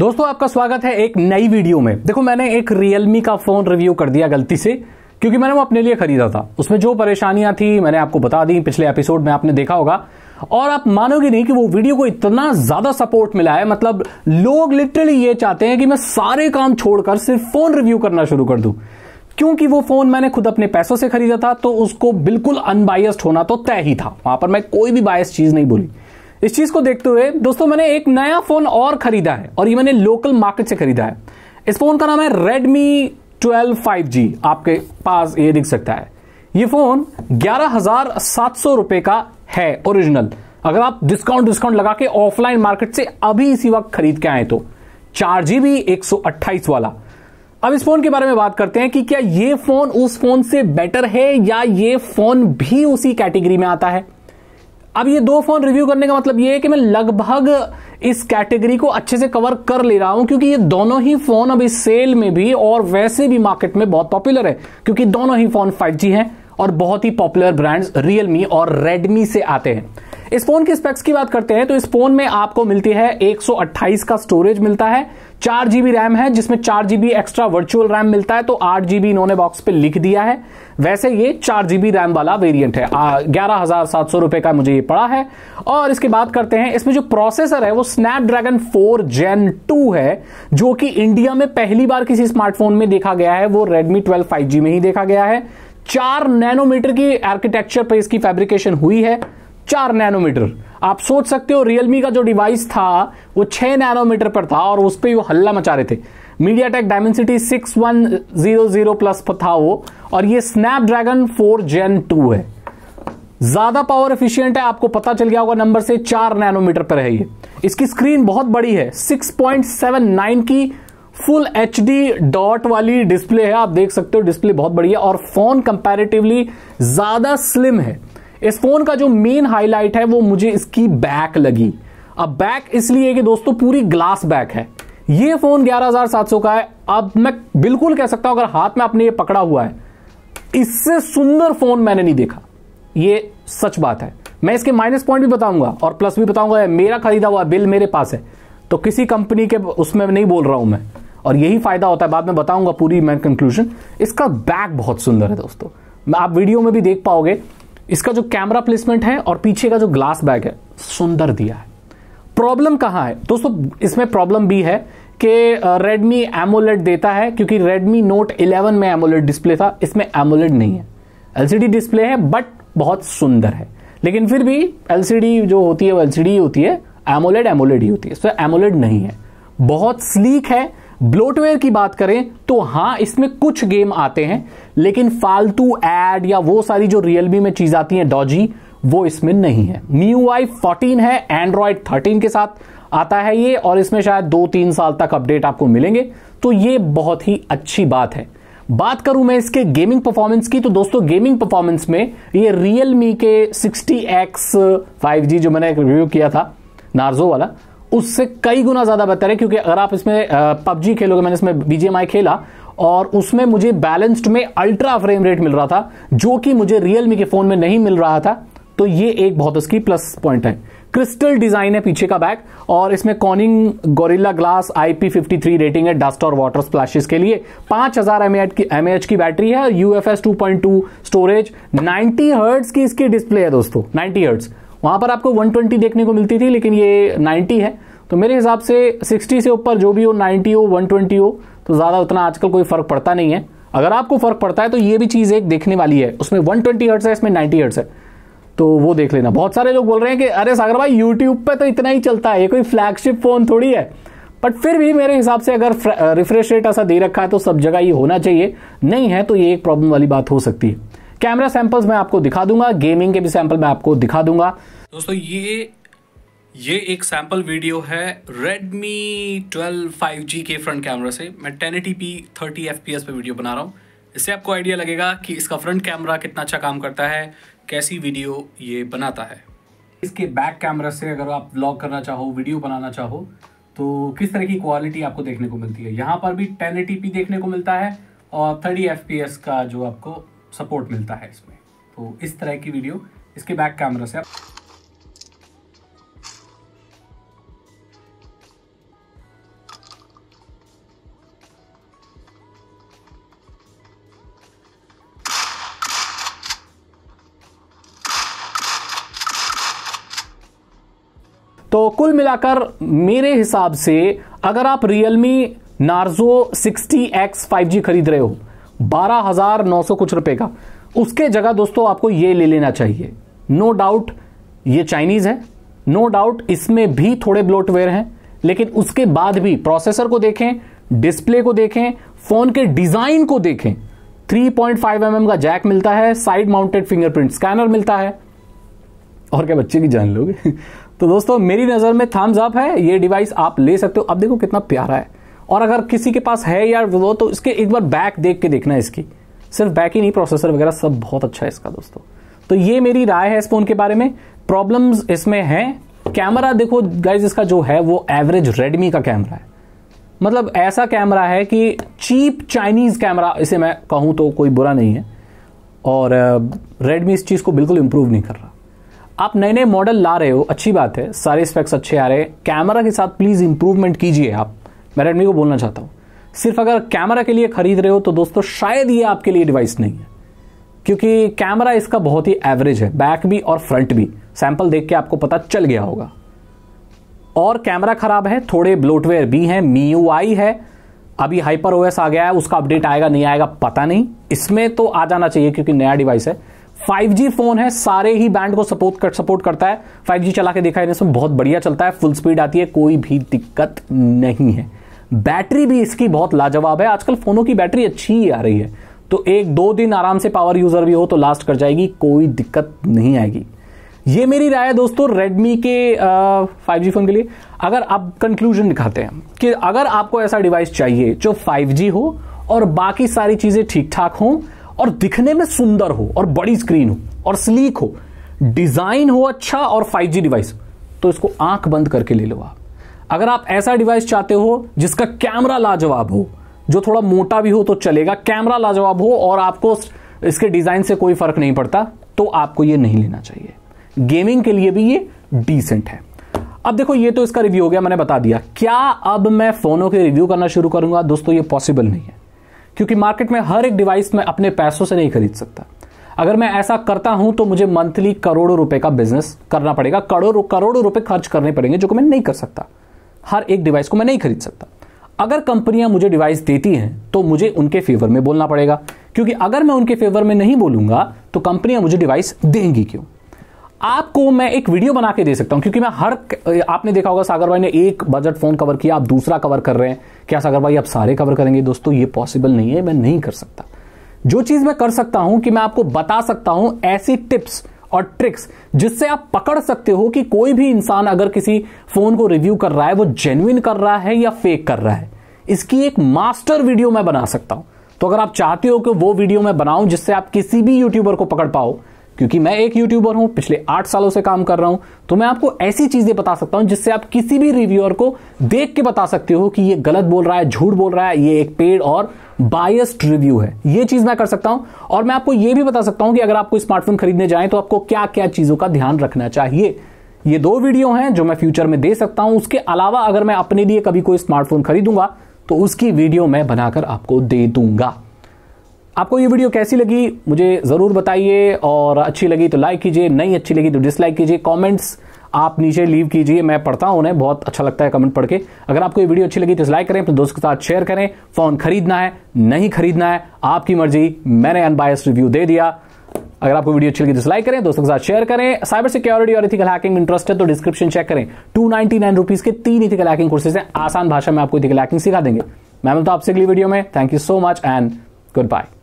दोस्तों आपका स्वागत है एक नई वीडियो में देखो मैंने एक रियलमी का फोन रिव्यू कर दिया गलती से क्योंकि मैंने वो अपने लिए खरीदा था उसमें जो परेशानियां थी मैंने आपको बता दी पिछले एपिसोड में आपने देखा होगा और आप मानोगे नहीं कि वो वीडियो को इतना ज्यादा सपोर्ट मिला है मतलब लोग लिटरली ये चाहते हैं कि मैं सारे काम छोड़कर सिर्फ फोन रिव्यू करना शुरू कर दूं क्योंकि वो फोन मैंने खुद अपने पैसों से खरीदा था तो उसको बिल्कुल अनबायस्ड होना तो तय ही था वहां पर मैं कोई भी बायस चीज नहीं बोली इस चीज को देखते हुए दोस्तों मैंने एक नया फोन और खरीदा है और ये मैंने लोकल मार्केट से खरीदा है इस फोन का नाम है Redmi 12 5G आपके पास ये दिख सकता है ये फोन ग्यारह हजार सात सौ रुपए का है ओरिजिनल अगर आप डिस्काउंट डिस्काउंट लगा के ऑफलाइन मार्केट से अभी इसी वक्त खरीद के आए तो चार जीबी एक वाला अब इस फोन के बारे में बात करते हैं कि क्या ये फोन उस फोन से बेटर है या ये फोन भी उसी कैटेगरी में आता है अब ये दो फोन रिव्यू करने का मतलब ये है कि मैं लगभग इस कैटेगरी को अच्छे से कवर कर ले रहा हूं क्योंकि ये दोनों ही फोन अब इस सेल में भी और वैसे भी मार्केट में बहुत पॉपुलर है क्योंकि दोनों ही फोन 5G हैं और बहुत ही पॉपुलर ब्रांड्स रियलमी और रेडमी से आते हैं इस फोन की स्पेक्स की बात करते हैं तो इस फोन में आपको मिलती है एक का स्टोरेज मिलता है चार जीबी रैम है जिसमें चार जीबी एक्स्ट्रा वर्चुअल रैम मिलता है तो आठ जीबी इन्होंने बॉक्स पे लिख दिया है वैसे ये चार जीबी रैम वाला वेरिएंट है ग्यारह हजार सात सौ रुपए का मुझे ये पड़ा है और इसकी बात करते हैं इसमें जो प्रोसेसर है वो स्नैपड्रैगन फोर जेन टू है जो कि इंडिया में पहली बार किसी स्मार्टफोन में देखा गया है वो रेडमी ट्वेल्व फाइव में ही देखा गया है चार नैनोमीटर की आर्किटेक्चर पर इसकी फैब्रिकेशन हुई है चार नैनोमीटर आप सोच सकते हो रियलमी का जो डिवाइस था वो छह नैनोमीटर पर था और उस पर वो हल्ला मचा रहे थे MediaTek Dimensity six one zero zero plus पर था वो और ये ड्रैगन फोर जेन टू है ज्यादा पावर एफिशिएंट है आपको पता चल गया होगा नंबर से चार नैनोमीटर पर है ये इसकी स्क्रीन बहुत बड़ी है 6.79 की फुल एच डॉट वाली डिस्प्ले है आप देख सकते हो डिस्प्ले बहुत बड़ी है और फोन कंपैरेटिवली ज्यादा स्लिम है इस फोन का जो मेन हाईलाइट है वो मुझे इसकी बैक लगी अब बैक इसलिए कि दोस्तों पूरी ग्लास बैक है ये फोन 11700 का है अब मैं बिल्कुल कह सकता हूं अगर हाथ में आपने ये पकड़ा हुआ है इससे सुंदर फोन मैंने नहीं देखा ये सच बात है मैं इसके माइनस पॉइंट भी बताऊंगा और प्लस भी बताऊंगा मेरा खरीदा हुआ बिल मेरे पास है तो किसी कंपनी के उसमें नहीं बोल रहा हूं मैं और यही फायदा होता है बाद में बताऊंगा पूरी मैं कंक्लूजन इसका बैक बहुत सुंदर है दोस्तों आप वीडियो में भी देख पाओगे इसका जो कैमरा प्लेसमेंट है और पीछे का जो ग्लास बैग है सुंदर दिया है प्रॉब्लम कहां है दोस्तों इसमें प्रॉब्लम भी है कि रेडमी AMOLED देता है क्योंकि रेडमी नोट 11 में एमोलेट डिस्प्ले था इसमें AMOLED नहीं है एलसीडी डिस्प्ले है बट बहुत सुंदर है लेकिन फिर भी एलसीडी जो होती है वो एलसीडी ही होती है AMOLED AMOLED ही होती है सो so, AMOLED नहीं है बहुत स्लीक है ब्लोटवेयर की बात करें तो हां इसमें कुछ गेम आते हैं लेकिन फालतू एड या वो सारी जो रियलमी में चीज आती है डॉजी वो इसमें नहीं है न्यू आई फोर्टीन है एंड्रॉयड थर्टीन के साथ आता है ये और इसमें शायद दो तीन साल तक अपडेट आपको मिलेंगे तो ये बहुत ही अच्छी बात है बात करूं मैं इसके गेमिंग परफॉर्मेंस की तो दोस्तों गेमिंग परफॉर्मेंस में ये रियलमी मी के 60x 5G जो मैंने रिव्यू किया था नार्जो वाला उससे कई गुना ज़्यादा बेहतर है क्योंकि अगर आप इसमें पबजी खेलोगे मैंने इसमें बीजेएमआई खेला और उसमें मुझे बैलेंस्ड में अल्ट्रा फ्रेम रेट मिल रहा था जो कि मुझे रियलमी के फ़ोन में नहीं मिल रहा था तो ये एक बहुत उसकी प्लस पॉइंट है क्रिस्टल डिजाइन है पीछे का बैग और इसमें Corning Gorilla Glass IP fifty rating है डस्ट और वाटर स्प्लैशेस के लिए पांच हजार की एमएच की बैटरी है UFS two storage ninety hertz की इसकी डिस्प्ले है दोस्तों नाइनटी हर्ट्स वहां पर आपको 120 देखने को मिलती थी लेकिन ये 90 है तो मेरे हिसाब से 60 से ऊपर जो भी हो 90 हो 120 हो तो ज़्यादा उतना आजकल कोई फ़र्क पड़ता नहीं है अगर आपको फ़र्क पड़ता है तो ये भी चीज़ एक देखने वाली है उसमें वन ट्वेंटी हर्ट्स है इसमें नाइनटी हर्ट्स है तो वो देख लेना बहुत सारे लोग बोल रहे हैं कि अरे सागर भाई यूट्यूब पे तो इतना ही चलता है ये कोई फ्लैगशिप फ़ोन थोड़ी है बट फिर भी मेरे हिसाब से अगर रिफ्रेश रेट ऐसा दे रखा है तो सब जगह ये होना चाहिए नहीं है तो ये एक प्रॉब्लम वाली बात हो सकती है कैमरा सैंपल्स मैं आपको दिखा दूंगा गेमिंग के भी सैंपल मैं आपको दिखा दूंगा दोस्तों ये ये एक सैंपल वीडियो है Redmi 12 5G के फ्रंट कैमरा से मैं 1080p 30 fps पे वीडियो बना रहा हूँ इससे आपको आइडिया लगेगा कि इसका फ्रंट कैमरा कितना अच्छा काम करता है कैसी वीडियो ये बनाता है इसके बैक कैमरा से अगर आप ब्लॉग करना चाहो वीडियो बनाना चाहो तो किस तरह की क्वालिटी आपको देखने को मिलती है यहाँ पर भी 1080p देखने को मिलता है और 30 fps का जो आपको सपोर्ट मिलता है इसमें तो इस तरह की वीडियो इसके बैक कैमरा से आप तो कुल मिलाकर मेरे हिसाब से अगर आप Realme नार्जो 60X 5G खरीद रहे हो बारह हजार नौ सौ कुछ रुपए का उसके जगह दोस्तों आपको ये ले लेना चाहिए नो डाउट ये चाइनीज है नो डाउट इसमें भी थोड़े ब्लोटवेयर हैं लेकिन उसके बाद भी प्रोसेसर को देखें डिस्प्ले को देखें फोन के डिजाइन को देखें 3.5 पॉइंट mm का जैक मिलता है साइड माउंटेड फिंगरप्रिंट स्कैनर मिलता है और क्या बच्चे की जान लोगे तो दोस्तों मेरी नजर में थम्स अप है ये डिवाइस आप ले सकते हो अब देखो कितना प्यारा है और अगर किसी के पास है या वो तो इसके एक बार बैक देख के देखना इसकी सिर्फ बैक ही नहीं प्रोसेसर वगैरह सब बहुत अच्छा है इसका दोस्तों तो ये मेरी राय है इस फोन के बारे में प्रॉब्लम्स इसमें हैं कैमरा देखो गाइज इसका जो है वो एवरेज रेडमी का कैमरा है मतलब ऐसा कैमरा है कि चीप चाइनीज कैमरा इसे मैं कहूँ तो कोई बुरा नहीं है और रेडमी uh, इस चीज़ को बिल्कुल इम्प्रूव नहीं कर रहा आप नए नए मॉडल ला रहे हो अच्छी बात है सारे स्पेक्स अच्छे आ रहे हैं कैमरा के साथ प्लीज़ इंप्रूवमेंट कीजिए आप मैं रेडमी को बोलना चाहता हूँ सिर्फ अगर कैमरा के लिए खरीद रहे हो तो दोस्तों शायद ये आपके लिए डिवाइस नहीं है क्योंकि कैमरा इसका बहुत ही एवरेज है बैक भी और फ्रंट भी सैंपल देख के आपको पता चल गया होगा और कैमरा खराब है थोड़े ब्लोटवेयर भी हैं मी है अभी हाइपर ओएस आ गया है उसका अपडेट आएगा नहीं आएगा पता नहीं इसमें तो आ जाना चाहिए क्योंकि नया डिवाइस है 5G फोन है सारे ही बैंड को सपोर्ट कर सपोर्ट करता है 5G चला के देखा है इसमें बहुत बढ़िया चलता है फुल स्पीड आती है कोई भी दिक्कत नहीं है बैटरी भी इसकी बहुत लाजवाब है आजकल फोनों की बैटरी अच्छी ही आ रही है तो एक दो दिन आराम से पावर यूजर भी हो तो लास्ट कर जाएगी कोई दिक्कत नहीं आएगी ये मेरी राय है दोस्तों रेडमी के फाइव जी फोन के लिए अगर आप कंक्लूजन दिखाते हैं कि अगर आपको ऐसा डिवाइस चाहिए जो फाइव जी हो और बाकी सारी चीजें ठीक ठाक हो और दिखने में सुंदर हो और बड़ी स्क्रीन हो और स्लीक हो डिजाइन हो अच्छा और फाइव जी डिवाइस तो इसको आंख बंद करके ले लो आप अगर आप ऐसा डिवाइस चाहते हो जिसका कैमरा लाजवाब हो जो थोड़ा मोटा भी हो तो चलेगा कैमरा लाजवाब हो और आपको इसके डिज़ाइन से कोई फ़र्क नहीं पड़ता तो आपको यह नहीं लेना चाहिए गेमिंग के लिए भी ये डिसेंट है अब देखो ये तो इसका रिव्यू हो गया मैंने बता दिया क्या अब मैं फ़ोनों के रिव्यू करना शुरू करूंगा दोस्तों ये पॉसिबल नहीं है क्योंकि मार्केट में हर एक डिवाइस मैं अपने पैसों से नहीं खरीद सकता अगर मैं ऐसा करता हूं तो मुझे मंथली करोड़ों रुपए का बिजनेस करना पड़ेगा करोड़ों करोड़ों रुपए खर्च करने पड़ेंगे जो कि मैं नहीं कर सकता हर एक डिवाइस को मैं नहीं खरीद सकता अगर कंपनियां मुझे डिवाइस देती हैं तो मुझे उनके फेवर में बोलना पड़ेगा क्योंकि अगर मैं उनके फेवर में नहीं बोलूंगा तो कंपनियां मुझे डिवाइस देंगी क्यों आपको मैं एक वीडियो बना के दे सकता हूं क्योंकि मैं हर आपने देखा होगा सागर भाई ने एक बजट फोन कवर किया आप दूसरा कवर कर रहे हैं क्या सागर भाई आप सारे कवर करेंगे दोस्तों ये पॉसिबल नहीं है मैं नहीं कर सकता जो चीज मैं कर सकता हूं कि मैं आपको बता सकता हूं ऐसी टिप्स और ट्रिक्स जिससे आप पकड़ सकते हो कि कोई भी इंसान अगर किसी फोन को रिव्यू कर रहा है वो जेन्युन कर रहा है या फेक कर रहा है इसकी एक मास्टर वीडियो मैं बना सकता हूं तो अगर आप चाहते हो कि वो वीडियो मैं बनाऊं जिससे आप किसी भी यूट्यूबर को पकड़ पाओ क्योंकि मैं एक यूट्यूबर हूं पिछले आठ सालों से काम कर रहा हूं तो मैं आपको ऐसी चीजें बता सकता हूं जिससे आप किसी भी रिव्यूअर को देख के बता सकते हो कि ये गलत बोल रहा है झूठ बोल रहा है ये एक पेड और बायस्ड रिव्यू है ये चीज मैं कर सकता हूं और मैं आपको ये भी बता सकता हूं कि अगर आपको स्मार्टफोन खरीदने जाए तो आपको क्या क्या चीजों का ध्यान रखना चाहिए ये दो वीडियो हैं जो मैं फ्यूचर में दे सकता हूं उसके अलावा अगर मैं अपने लिए कभी कोई स्मार्टफोन खरीदूंगा तो उसकी वीडियो मैं बनाकर आपको दे दूंगा आपको ये वीडियो कैसी लगी मुझे ज़रूर बताइए और अच्छी लगी तो लाइक कीजिए नहीं अच्छी लगी तो डिसलाइक कीजिए कमेंट्स आप नीचे लीव कीजिए मैं पढ़ता हूँ उन्हें बहुत अच्छा लगता है कमेंट पढ़ के अगर आपको ये वीडियो अच्छी लगी तो लाइक करें अपने दोस्त के साथ शेयर करें फ़ोन खरीदना है नहीं खरीदना है आपकी मर्जी मैंने अनबायस रिव्यू दे दिया अगर आपको वीडियो अच्छी लगी तो लाइक करें दोस्तों के साथ शेयर करें साइबर सिक्योरिटी और इथिकल हैकिंग इंटरेस्ट है तो डिस्क्रिप्शन चेक करें टू नाइनटी नाइन रुपीज के तीन इथिकल हैकिंग कोर्सेज हैं आसान भाषा में आपको इथिकल हैकिंग सिखा देंगे मैं मिलता हूं आपसे अगली वीडियो में thank you so much and good bye